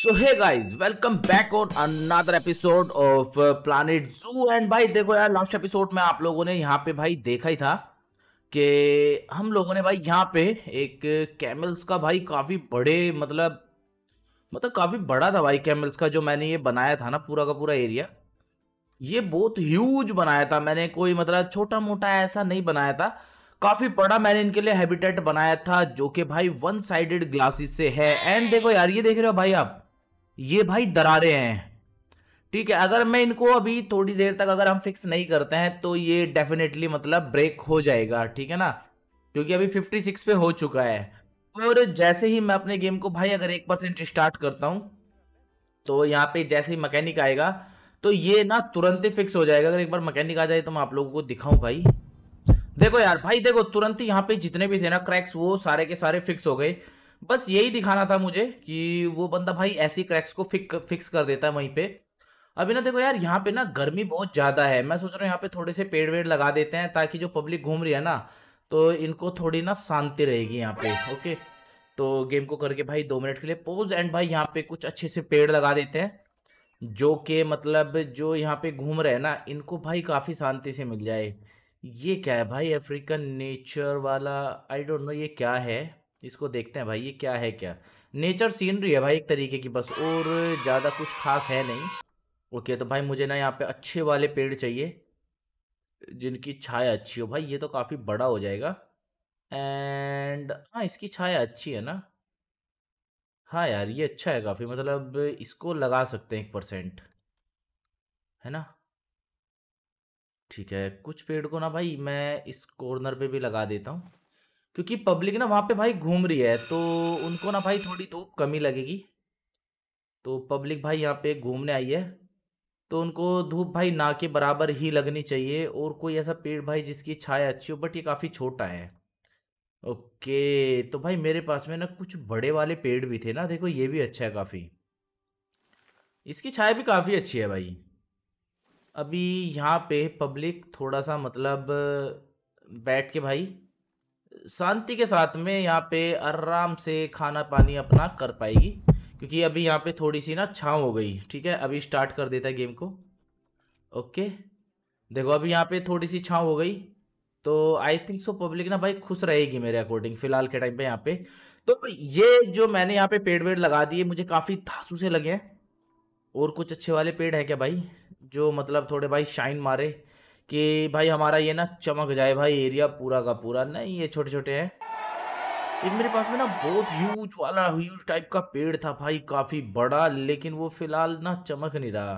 So hey guys welcome back on another episode of Planet Zoo and भाई देखो यार last episode में आप लोगों ने यहाँ पे भाई देखा ही था कि हम लोगों ने भाई यहाँ पे एक कैमल्स का भाई काफ़ी बड़े मतलब मतलब काफ़ी बड़ा था भाई कैमल्स का जो मैंने ये बनाया था ना पूरा का पूरा एरिया ये बहुत ह्यूज बनाया था मैंने कोई मतलब छोटा मोटा ऐसा नहीं बनाया था काफी बड़ा मैंने इनके लिए हैबिटेट बनाया था जो कि भाई वन साइडेड ग्लासेस से है एंड देखो यार ये देख रहे हो भाई आप ये भाई दरारे हैं ठीक है अगर मैं इनको अभी थोड़ी देर तक अगर हम फिक्स नहीं करते हैं तो ये डेफिनेटली मतलब ब्रेक हो जाएगा ठीक है ना क्योंकि अभी 56 पे हो चुका है और जैसे ही मैं अपने गेम को भाई अगर एक परसेंट स्टार्ट करता हूँ तो यहाँ पे जैसे ही मैकेनिक आएगा तो ये ना तुरंत ही फिक्स हो जाएगा अगर एक बार मैकेनिक आ जाए तो मैं आप लोगों को दिखाऊं भाई देखो यार भाई देखो तुरंत यहाँ पे जितने भी थे ना क्रैक्स वो सारे के सारे फिक्स हो गए बस यही दिखाना था मुझे कि वो बंदा भाई ऐसी क्रैक्स को फिक फिक्स कर देता है वहीं पे अभी ना देखो यार यहाँ पे ना गर्मी बहुत ज़्यादा है मैं सोच रहा हूँ यहाँ पे थोड़े से पेड़ वेड़ लगा देते हैं ताकि जो पब्लिक घूम रही है ना तो इनको थोड़ी ना शांति रहेगी यहाँ पे ओके तो गेम को करके भाई दो मिनट के लिए पोज एंड भाई यहाँ पे कुछ अच्छे से पेड़ लगा देते हैं जो के मतलब जो यहाँ पे घूम रहे हैं ना इनको भाई काफ़ी शांति से मिल जाए ये क्या है भाई अफ्रीकन नेचर वाला आई डोंट नो ये क्या है इसको देखते हैं भाई ये क्या है क्या नेचर सीनरी है भाई एक तरीके की बस और ज़्यादा कुछ खास है नहीं ओके तो भाई मुझे ना यहाँ पे अच्छे वाले पेड़ चाहिए जिनकी छाया अच्छी हो भाई ये तो काफ़ी बड़ा हो जाएगा एंड हाँ इसकी छाया अच्छी है ना हाँ यार ये अच्छा है काफ़ी मतलब इसको लगा सकते हैं एक परसेंट है ना ठीक है कुछ पेड़ को ना भाई मैं इस कॉर्नर पे भी लगा देता हूँ क्योंकि पब्लिक ना वहाँ पे भाई घूम रही है तो उनको ना भाई थोड़ी धूप कमी लगेगी तो पब्लिक भाई यहाँ पे घूमने आई है तो उनको धूप भाई ना के बराबर ही लगनी चाहिए और कोई ऐसा पेड़ भाई जिसकी छाया अच्छी हो बट ये काफ़ी छोटा है ओके तो भाई मेरे पास में ना कुछ बड़े वाले पेड़ भी थे ना देखो ये भी अच्छा है काफ़ी इसकी छाया भी काफ़ी अच्छी है भाई अभी यहाँ पे पब्लिक थोड़ा सा मतलब बैठ के भाई शांति के साथ में यहाँ पे आराम से खाना पानी अपना कर पाएगी क्योंकि अभी यहाँ पे थोड़ी सी ना छाँव हो गई ठीक है अभी स्टार्ट कर देता है गेम को ओके देखो अभी यहाँ पे थोड़ी सी छाँव हो गई तो आई थिंक सो पब्लिक ना भाई खुश रहेगी मेरे अकॉर्डिंग फिलहाल के टाइम पे यहाँ पे तो ये जो मैंने यहाँ पे पेड़ वेड़ लगा दिए मुझे काफ़ी धासू से लगे हैं और कुछ अच्छे वाले पेड़ हैं क्या भाई जो मतलब थोड़े भाई शाइन मारे कि भाई हमारा ये ना चमक जाए भाई एरिया पूरा का पूरा नहीं ये छोटे छोटे हैं एक मेरे पास में ना बहुत ह्यूज वाला ह्यूज टाइप का पेड़ था भाई काफ़ी बड़ा लेकिन वो फिलहाल ना चमक नहीं रहा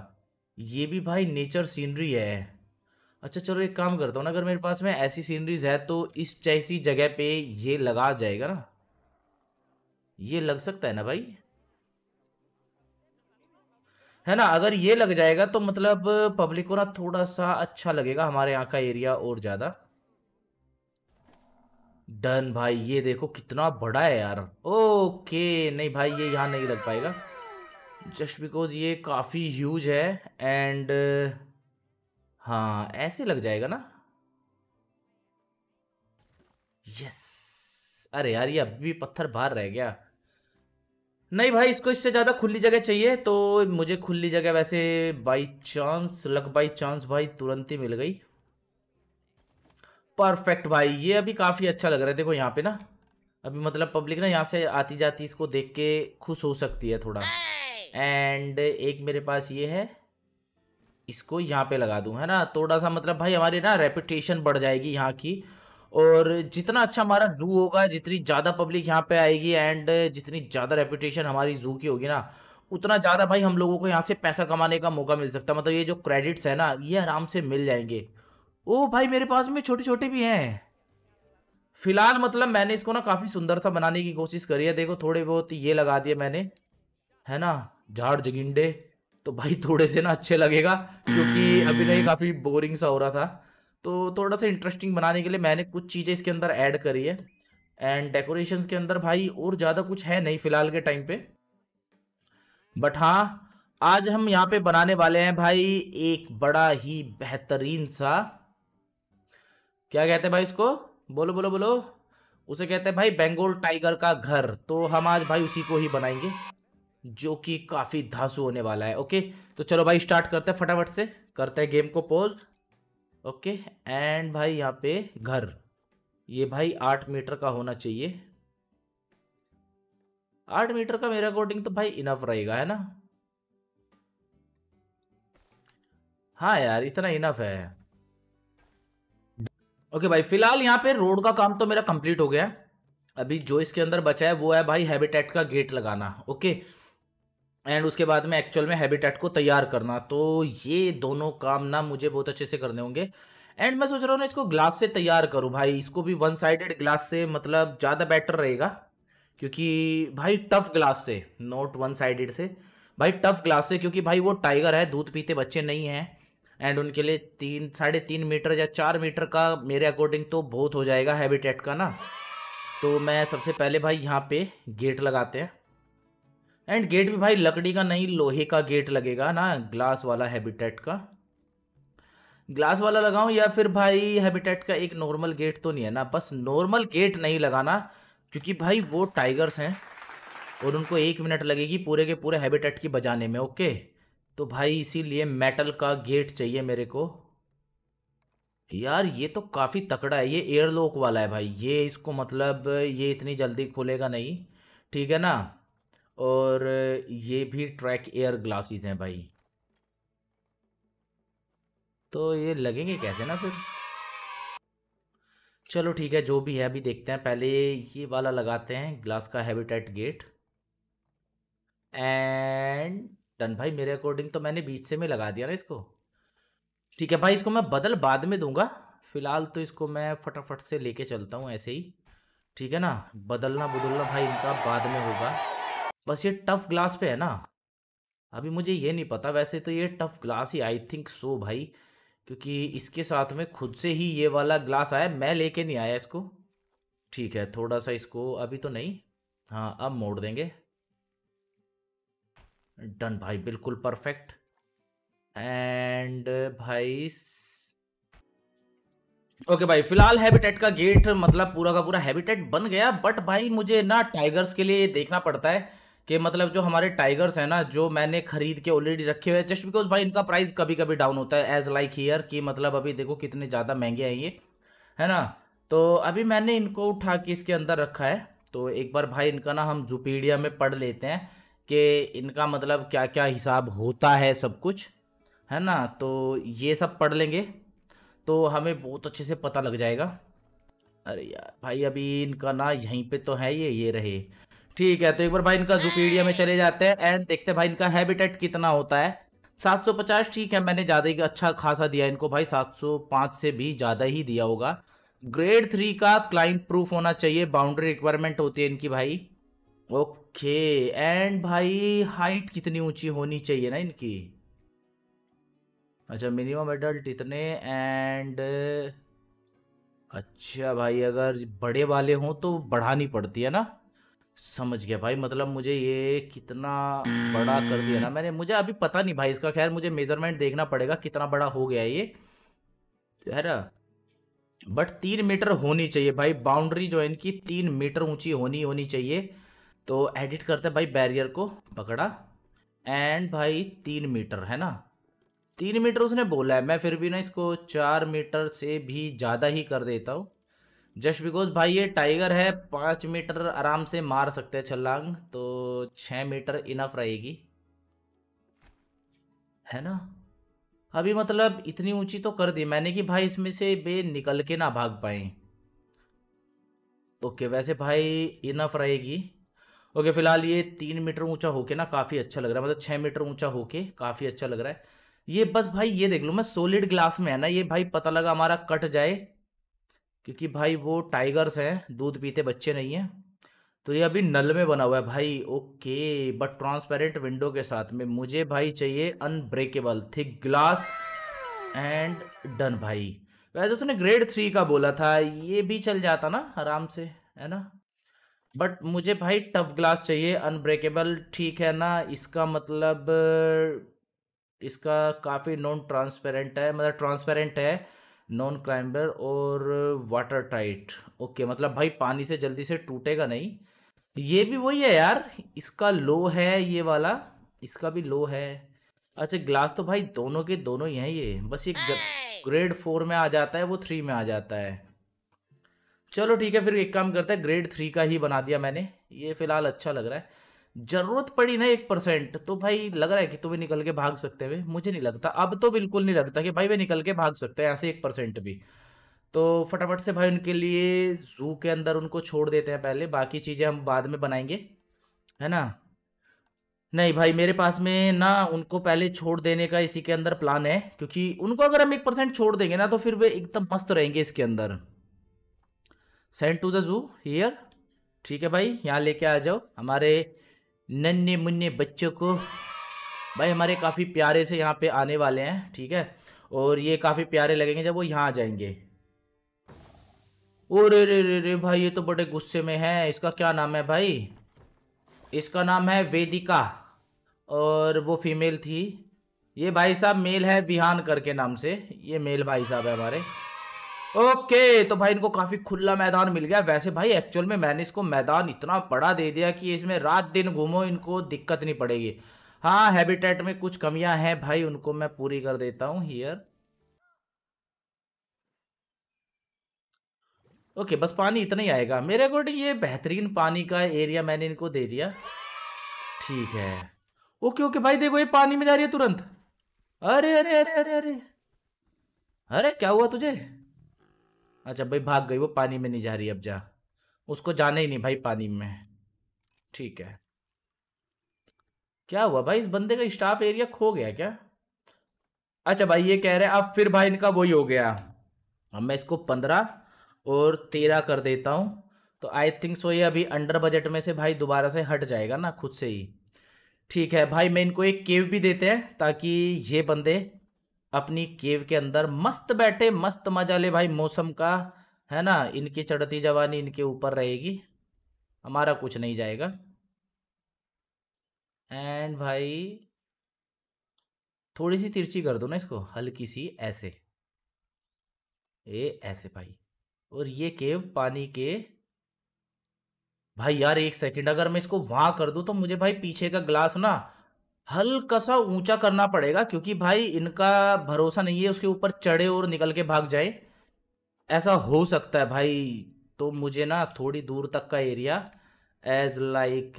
ये भी भाई नेचर सीनरी है अच्छा चलो एक काम करता हूँ ना अगर मेरे पास में ऐसी सीनरीज है तो इस जैसी जगह पे ये लगा जाएगा ना ये लग सकता है ना भाई है ना अगर ये लग जाएगा तो मतलब पब्लिक को ना थोड़ा सा अच्छा लगेगा हमारे यहाँ का एरिया और ज़्यादा डन भाई ये देखो कितना बड़ा है यार ओके नहीं भाई ये यहाँ नहीं लग पाएगा जस्ट बिकॉज ये काफ़ी ह्यूज है एंड हाँ ऐसे लग जाएगा ना यस अरे यार ये अभी भी पत्थर बाहर रह गया नहीं भाई इसको इससे ज़्यादा खुली जगह चाहिए तो मुझे खुली जगह वैसे by chance luck by chance भाई तुरंत ही मिल गई परफेक्ट भाई ये अभी काफ़ी अच्छा लग रहा है देखो यहाँ पे ना अभी मतलब पब्लिक ना यहाँ से आती जाती इसको देख के खुश हो सकती है थोड़ा एंड एक मेरे पास ये है इसको यहाँ पे लगा दूँ है ना थोड़ा सा मतलब भाई हमारी ना रेपुटेशन बढ़ जाएगी यहाँ की और जितना अच्छा हमारा जू होगा जितनी ज़्यादा पब्लिक यहाँ पे आएगी एंड जितनी ज़्यादा रेपुटेशन हमारी जू की होगी ना उतना ज़्यादा भाई हम लोगों को यहाँ से पैसा कमाने का मौका मिल सकता है मतलब ये जो क्रेडिट्स है ना ये आराम से मिल जाएंगे ओ भाई मेरे पास में छोटे छोटे भी हैं फिलहाल मतलब मैंने इसको ना काफ़ी सुंदर सा बनाने की कोशिश करी है देखो थोड़े बहुत ये लगा दिए मैंने है ना झाड़ जगिंडे तो भाई थोड़े से ना अच्छे लगेगा क्योंकि अभी ना ये काफ़ी बोरिंग सा हो रहा था तो थोड़ा सा इंटरेस्टिंग बनाने के लिए मैंने कुछ चीज़ें इसके अंदर ऐड करी है एंड डेकोरेशंस के अंदर भाई और ज़्यादा कुछ है नहीं फ़िलहाल के टाइम पे बट हाँ आज हम यहाँ पे बनाने वाले हैं भाई एक बड़ा ही बेहतरीन सा क्या कहते हैं भाई इसको बोलो बोलो बोलो उसे कहते हैं भाई बेंगोल टाइगर का घर तो हम आज भाई उसी को ही बनाएंगे जो कि काफ़ी धांसू होने वाला है ओके तो चलो भाई स्टार्ट करते हैं फटाफट से करते हैं गेम को पोज़ ओके एंड भाई यहाँ पे घर ये भाई आठ मीटर का होना चाहिए आठ मीटर का मेरे अकॉर्डिंग तो भाई इनफ रहेगा है ना हाँ यार इतना इनफ है ओके okay भाई फिलहाल यहाँ पे रोड का काम तो मेरा कंप्लीट हो गया है अभी जो इसके अंदर बचा है वो है भाई हैबिटेट का गेट लगाना ओके okay? एंड उसके बाद में एक्चुअल में हैबिटेट को तैयार करना तो ये दोनों काम ना मुझे बहुत अच्छे से करने होंगे एंड मैं सोच रहा हूँ ना इसको ग्लास से तैयार करूँ भाई इसको भी वन साइडेड ग्लास से मतलब ज़्यादा बेटर रहेगा क्योंकि भाई टफ ग्लास से नोट वन साइडेड से भाई टफ ग्लास से क्योंकि भाई वो टाइगर है दूध पीते बच्चे नहीं हैं एंड उनके लिए तीन साढ़े तीन मीटर या चार मीटर का मेरे अकॉर्डिंग तो बहुत हो जाएगा हैबिटेट का ना तो मैं सबसे पहले भाई यहाँ पे गेट लगाते हैं एंड गेट भी भाई लकड़ी का नहीं लोहे का गेट लगेगा ना ग्लास वाला हैबिटेट का ग्लास वाला लगाऊं या फिर भाई हैबिटेट का एक नॉर्मल गेट तो नहीं है ना बस नॉर्मल गेट नहीं लगाना क्योंकि भाई वो टाइगर्स हैं और उनको एक मिनट लगेगी पूरे के पूरे हैबिटेट की बजाने में ओके तो भाई इसीलिए मेटल का गेट चाहिए मेरे को यार ये तो काफ़ी तकड़ा है ये एयरलॉक वाला है भाई ये इसको मतलब ये इतनी जल्दी खुलेगा नहीं ठीक है ना और ये भी ट्रैक एयर ग्लासेस हैं भाई तो ये लगेंगे कैसे ना फिर चलो ठीक है जो भी है अभी देखते हैं पहले ये वाला लगाते हैं ग्लास का हैबिटेट गेट एंड डन भाई मेरे अकॉर्डिंग तो मैंने बीच से में लगा दिया ना इसको ठीक है भाई इसको मैं बदल बाद में दूंगा फिलहाल तो इसको मैं फटाफट से लेके चलता हूँ ऐसे ही ठीक है ना बदलना बदलना भाई इनका बाद में होगा बस ये टफ ग्लास पे है ना अभी मुझे ये नहीं पता वैसे तो ये टफ ग्लास ही आई थिंक सो भाई क्योंकि इसके साथ में खुद से ही ये वाला ग्लास आया मैं लेके नहीं आया इसको ठीक है थोड़ा सा इसको अभी तो नहीं हाँ अब मोड़ देंगे डन भाई बिल्कुल परफेक्ट एंड भाई ओके okay भाई फिलहाल हैबिटेट का गेट मतलब पूरा का पूरा हैबिटेट बन गया बट भाई मुझे ना टाइगर्स के लिए देखना पड़ता है कि मतलब जो हमारे टाइगर्स हैं ना जो मैंने खरीद के ऑलरेडी रखे हुए हैं जस्ट बिकॉज भाई इनका प्राइस कभी कभी डाउन होता है एज लाइक हीयर कि मतलब अभी देखो कितने ज़्यादा महंगे हैं ये है ना तो अभी मैंने इनको उठा के इसके अंदर रखा है तो एक बार भाई इनका ना हम जुपीडिया में पढ़ लेते हैं कि इनका मतलब क्या क्या हिसाब होता है सब कुछ है ना तो ये सब पढ़ लेंगे तो हमें बहुत अच्छे से पता लग जाएगा अरे यार भाई अभी इनका ना यहीं पे तो है ये ये रहे ठीक है तो एक बार भाई इनका जुपीडिया में चले जाते हैं एंड देखते हैं भाई इनका हैबिटेट कितना होता है 750 ठीक है मैंने ज़्यादा ही अच्छा खासा दिया इनको भाई 705 से भी ज़्यादा ही दिया होगा ग्रेड थ्री का क्लाइंट प्रूफ होना चाहिए बाउंड्री रिक्वायरमेंट होती है इनकी भाई ओके एंड भाई हाइट कितनी ऊँची होनी चाहिए ना इनकी अच्छा मिनिमम एडल्ट इतने एंड अच्छा भाई अगर बड़े वाले हों तो बढ़ानी पड़ती है ना समझ गया भाई मतलब मुझे ये कितना बड़ा कर दिया ना मैंने मुझे अभी पता नहीं भाई इसका खैर मुझे मेजरमेंट देखना पड़ेगा कितना बड़ा हो गया ये है ना बट तीन मीटर होनी चाहिए भाई बाउंड्री जो है इनकी तीन मीटर ऊंची होनी होनी चाहिए तो एडिट करते हैं भाई बैरियर को पकड़ा एंड भाई तीन मीटर है ना तीन मीटर उसने बोला है मैं फिर भी ना इसको चार मीटर से भी ज़्यादा ही कर देता हूँ जस्ट बिकॉज भाई ये टाइगर है पाँच मीटर आराम से मार सकते हैं छलांग तो छः मीटर इनफ रहेगी है ना अभी मतलब इतनी ऊंची तो कर दी मैंने कि भाई इसमें से बे निकल के ना भाग पाए ओके वैसे भाई इनफ रहेगी ओके फिलहाल ये तीन मीटर ऊंचा होके ना काफ़ी अच्छा लग रहा है मतलब छः मीटर ऊंचा होके काफ़ी अच्छा लग रहा है ये बस भाई ये देख लो मैं सोलिड ग्लास में है ना ये भाई पता लगा हमारा कट जाए क्योंकि भाई वो टाइगर्स हैं दूध पीते बच्चे नहीं हैं तो ये अभी नल में बना हुआ है भाई ओके बट ट्रांसपेरेंट विंडो के साथ में मुझे भाई चाहिए unbreakable thick glass and done भाई वैसे उसने ग्रेड थ्री का बोला था ये भी चल जाता ना आराम से है ना बट मुझे भाई टफ ग्लास चाहिए अनब्रेकेबल ठीक है ना इसका मतलब इसका काफ़ी नॉन ट्रांसपेरेंट है मतलब ट्रांसपेरेंट है नॉन क्लाइंबर और वाटर टाइट ओके मतलब भाई पानी से जल्दी से टूटेगा नहीं ये भी वही है यार इसका लो है ये वाला इसका भी लो है अच्छा ग्लास तो भाई दोनों के दोनों ही हैं ये बस एक ग्रेड फोर में आ जाता है वो थ्री में आ जाता है चलो ठीक है फिर एक काम करते हैं ग्रेड थ्री का ही बना दिया मैंने ये फ़िलहाल अच्छा लग रहा है जरूरत पड़ी ना एक परसेंट तो भाई लग रहा है कि तुम्हें निकल के भाग सकते हुए मुझे नहीं लगता अब तो बिल्कुल नहीं लगता कि भाई वे निकल के भाग सकते हैं ऐसे एक परसेंट भी तो फटाफट से भाई उनके लिए जू के अंदर उनको छोड़ देते हैं पहले बाकी चीज़ें हम बाद में बनाएंगे है ना नहीं भाई मेरे पास में ना उनको पहले छोड़ देने का इसी के अंदर प्लान है क्योंकि उनको अगर हम एक परसेंट छोड़ देंगे ना तो फिर वे एकदम मस्त रहेंगे इसके अंदर send to the zoo here ठीक है भाई यहाँ लेके आ जाओ हमारे नन्हे मुन्ने बच्चों को भाई हमारे काफ़ी प्यारे से यहाँ पे आने वाले हैं ठीक है और ये काफ़ी प्यारे लगेंगे जब वो यहाँ आ जाएंगे ओ रे रे रे रे भाई ये तो बड़े गुस्से में है इसका क्या नाम है भाई इसका नाम है वेदिका और वो फीमेल थी ये भाई साहब मेल है विहान करके नाम से ये मेल भाई साहब है हमारे ओके तो भाई इनको काफी खुला मैदान मिल गया वैसे भाई एक्चुअल में मैंने इसको मैदान इतना बड़ा दे दिया कि इसमें रात दिन घूमो इनको दिक्कत नहीं पड़ेगी हाँ हैबिटेट में कुछ कमियां हैं भाई उनको मैं पूरी कर देता हूँ हियर ओके बस पानी इतना ही आएगा मेरे को ये बेहतरीन पानी का एरिया मैंने इनको दे दिया ठीक है ओके ओके भाई देखो ये पानी में जा रही है तुरंत अरे अरे अरे अरे अरे अरे क्या हुआ तुझे अच्छा भाई भाग गई वो पानी में नहीं जा रही अब जा उसको जाना ही नहीं भाई पानी में ठीक है क्या हुआ भाई इस बंदे का स्टाफ एरिया खो गया क्या अच्छा भाई ये कह रहे हैं अब फिर भाई इनका वही हो गया अब मैं इसको पंद्रह और तेरह कर देता हूँ तो आई थिंक सो ये अभी अंडर बजट में से भाई दोबारा से हट जाएगा ना खुद से ही ठीक है भाई मैं इनको एक केव भी देते हैं ताकि ये बंदे अपनी केव के अंदर मस्त बैठे मस्त मजा ले भाई मौसम का है ना इनकी चढ़ती जवानी इनके ऊपर रहेगी हमारा कुछ नहीं जाएगा एंड भाई थोड़ी सी तिरछी कर दो ना इसको हल्की सी ऐसे ए ऐसे भाई और ये केव पानी के भाई यार एक सेकंड अगर मैं इसको वहां कर दूं तो मुझे भाई पीछे का ग्लास ना हल्का सा ऊंचा करना पड़ेगा क्योंकि भाई इनका भरोसा नहीं है उसके ऊपर चढ़े और निकल के भाग जाए ऐसा हो सकता है भाई तो मुझे ना थोड़ी दूर तक का area as like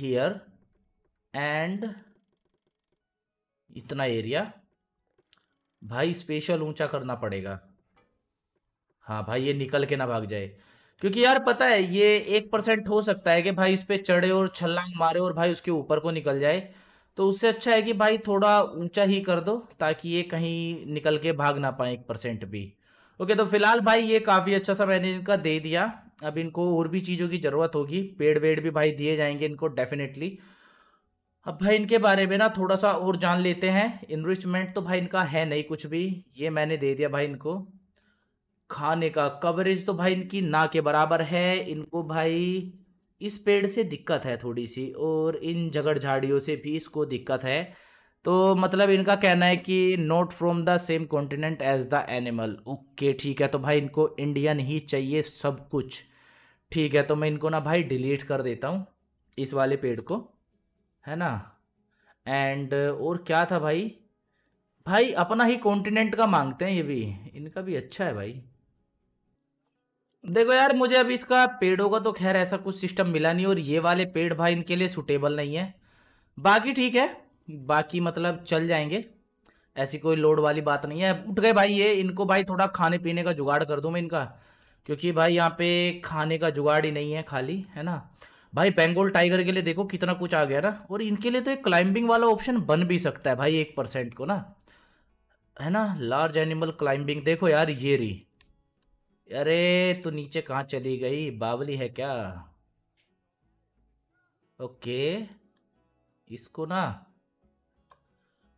here and इतना एरिया भाई स्पेशल ऊंचा करना पड़ेगा हाँ भाई ये निकल के ना भाग जाए क्योंकि यार पता है ये एक परसेंट हो सकता है कि भाई इस पर चढ़े और छलांग मारे और भाई उसके ऊपर को निकल जाए तो उससे अच्छा है कि भाई थोड़ा ऊंचा ही कर दो ताकि ये कहीं निकल के भाग ना पाए एक परसेंट भी ओके तो फिलहाल भाई ये काफ़ी अच्छा सा मैंने इनका दे दिया अब इनको और भी चीज़ों की ज़रूरत होगी पेड़ वेड़ भी भाई दिए जाएंगे इनको डेफिनेटली अब भाई इनके बारे में ना थोड़ा सा और जान लेते हैं इनरिचमेंट तो भाई इनका है नहीं कुछ भी ये मैंने दे दिया भाई इनको खाने का कवरेज तो भाई इनकी ना के बराबर है इनको भाई इस पेड़ से दिक्कत है थोड़ी सी और इन झगड़ झाड़ियों से भी इसको दिक्कत है तो मतलब इनका कहना है कि not from the same continent as the animal okay ठीक है तो भाई इनको इंडियन ही चाहिए सब कुछ ठीक है तो मैं इनको ना भाई डिलीट कर देता हूँ इस वाले पेड़ को है ना एंड और क्या था भाई भाई अपना ही कॉन्टिनेंट का मांगते हैं ये भी इनका भी अच्छा है भाई देखो यार मुझे अभी इसका पेड़ों का तो खैर ऐसा कुछ सिस्टम मिला नहीं और ये वाले पेड़ भाई इनके लिए सुटेबल नहीं है बाकी ठीक है बाकी मतलब चल जाएंगे ऐसी कोई लोड वाली बात नहीं है उठ गए भाई ये इनको भाई थोड़ा खाने पीने का जुगाड़ कर दूँ मैं इनका क्योंकि भाई यहाँ पे खाने का जुगाड़ ही नहीं है खाली है ना भाई बेंगोल टाइगर के लिए देखो कितना कुछ आ गया ना और इनके लिए तो एक क्लाइंबिंग वाला ऑप्शन बन भी सकता है भाई एक परसेंट को ना है ना लार्ज एनिमल क्लाइंबिंग देखो यार ये रही अरे तो नीचे कहाँ चली गई बावली है क्या ओके इसको ना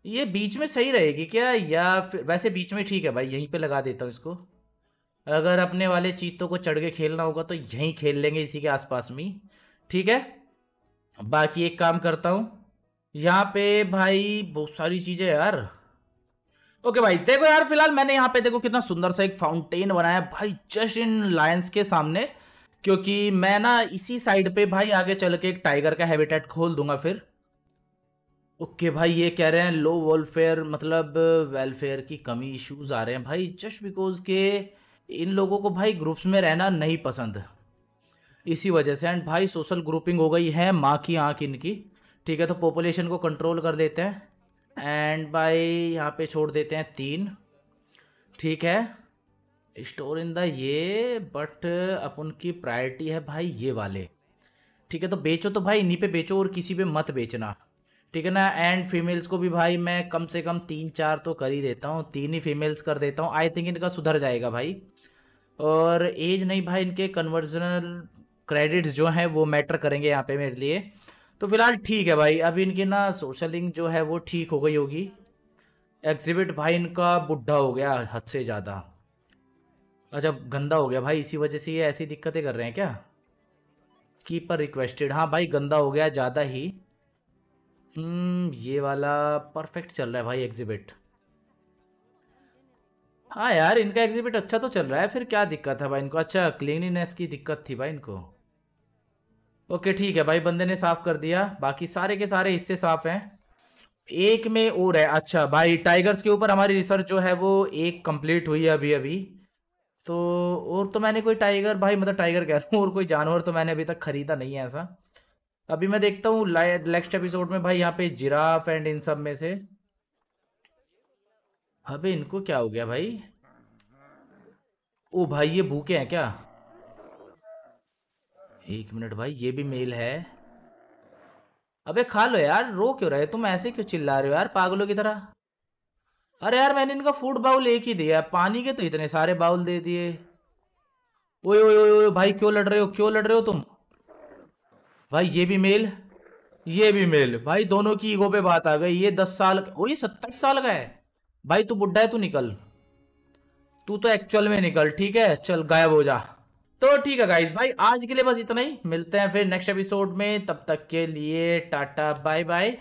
ये बीच में सही रहेगी क्या या फिर वैसे बीच में ठीक है भाई यहीं पे लगा देता हूँ इसको अगर अपने वाले चीतों को चढ़ के खेलना होगा तो यहीं खेल लेंगे इसी के आसपास में ठीक है बाकी एक काम करता हूँ यहाँ पे भाई बहुत सारी चीज़ें यार ओके भाई देखो यार फिलहाल मैंने यहाँ पे देखो कितना सुंदर सा एक फाउंटेन बनाया भाई जस्ट इन लायंस के सामने क्योंकि मैं ना इसी साइड पे भाई आगे चल के एक टाइगर का हैबिटेट खोल दूंगा फिर ओके भाई ये कह रहे हैं लो वेलफेयर मतलब वेलफेयर की कमी इश्यूज आ रहे हैं भाई जस्ट बिकॉज के इन लोगों को भाई ग्रुप्स में रहना नहीं पसंद इसी वजह से एंड भाई सोशल ग्रुपिंग हो गई है माँ की आँख इनकी ठीक है तो पॉपुलेशन को कंट्रोल कर देते हैं एंड भाई यहाँ पे छोड़ देते हैं तीन ठीक है स्टोर इन द ये बट अपन की प्रायोरिटी है भाई ये वाले ठीक है तो बेचो तो भाई इन्हीं पे बेचो और किसी पे मत बेचना ठीक है ना एंड फीमेल्स को भी भाई मैं कम से कम तीन चार तो कर ही देता हूँ तीन ही फीमेल्स कर देता हूँ आई थिंक इनका सुधर जाएगा भाई और एज नहीं भाई इनके कन्वर्जनल क्रेडिट्स जो हैं वो मैटर करेंगे यहाँ पे मेरे लिए तो फिलहाल ठीक है भाई अभी इनकी ना सोशल लिंक जो है वो ठीक हो गई होगी एग्जिबिट भाई इनका बुढ़ा हो गया हद से ज़्यादा अच्छा गंदा हो गया भाई इसी वजह से ये ऐसी दिक्कतें कर रहे हैं क्या कीपर रिक्वेस्टेड हाँ भाई गंदा हो गया ज़्यादा ही हम्म, ये वाला परफेक्ट चल रहा है भाई एग्जिबिट हाँ यार इनका एग्जिबिट अच्छा तो चल रहा है फिर क्या दिक्कत है भाई इनको अच्छा क्लीनिनेस की दिक्कत थी भाई इनको ओके ठीक है भाई बंदे ने साफ कर दिया बाकी सारे के सारे हिस्से साफ हैं एक में और है अच्छा भाई टाइगर्स के ऊपर हमारी रिसर्च जो है वो एक कंप्लीट हुई है अभी अभी तो और तो मैंने कोई टाइगर भाई मतलब टाइगर कह रहा हूँ और कोई जानवर तो मैंने अभी तक खरीदा नहीं है ऐसा अभी मैं देखता हूँ नेक्स्ट एपिसोड में भाई यहाँ पे जिराफ एंड इन सब में से अभी इनको क्या हो गया भाई ओ भाई ये भूखे हैं क्या एक मिनट भाई ये भी मेल है अबे खा लो यार रो क्यों रहे तुम ऐसे क्यों चिल्ला रहे हो यार पागलों की तरह अरे यार मैंने इनका फूड बाउल एक ही दिया पानी के तो इतने सारे बाउल दे दिए ओए ओए ओए भाई क्यों लड़ रहे हो क्यों लड़ रहे हो तुम भाई ये भी मेल ये भी मेल भाई दोनों की ईगो पे बात आ गई ये दस साल ओ ये सत्ताईस साल का है भाई तू बुढ़ा है तू निकल तू तो एक्चुअल में निकल ठीक है चल गायब हो जा तो ठीक है गाइज भाई आज के लिए बस इतना ही मिलते हैं फिर नेक्स्ट एपिसोड में तब तक के लिए टाटा बाय बाय